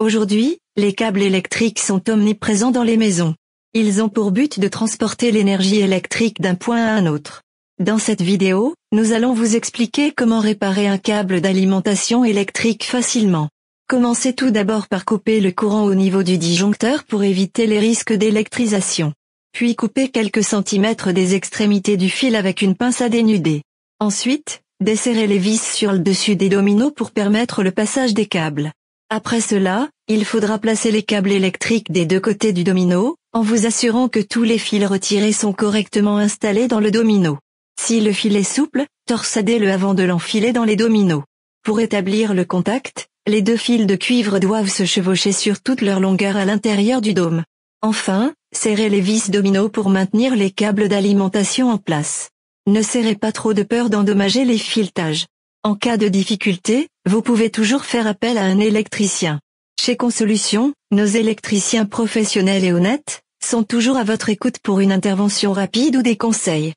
Aujourd'hui, les câbles électriques sont omniprésents dans les maisons. Ils ont pour but de transporter l'énergie électrique d'un point à un autre. Dans cette vidéo, nous allons vous expliquer comment réparer un câble d'alimentation électrique facilement. Commencez tout d'abord par couper le courant au niveau du disjoncteur pour éviter les risques d'électrisation. Puis coupez quelques centimètres des extrémités du fil avec une pince à dénuder. Ensuite, desserrez les vis sur le dessus des dominos pour permettre le passage des câbles. Après cela, il faudra placer les câbles électriques des deux côtés du domino, en vous assurant que tous les fils retirés sont correctement installés dans le domino. Si le fil est souple, torsadez-le avant de l'enfiler dans les dominos. Pour établir le contact, les deux fils de cuivre doivent se chevaucher sur toute leur longueur à l'intérieur du dôme. Enfin, serrez les vis dominos pour maintenir les câbles d'alimentation en place. Ne serrez pas trop de peur d'endommager les filetages. En cas de difficulté, vous pouvez toujours faire appel à un électricien. Chez Consolution, nos électriciens professionnels et honnêtes sont toujours à votre écoute pour une intervention rapide ou des conseils.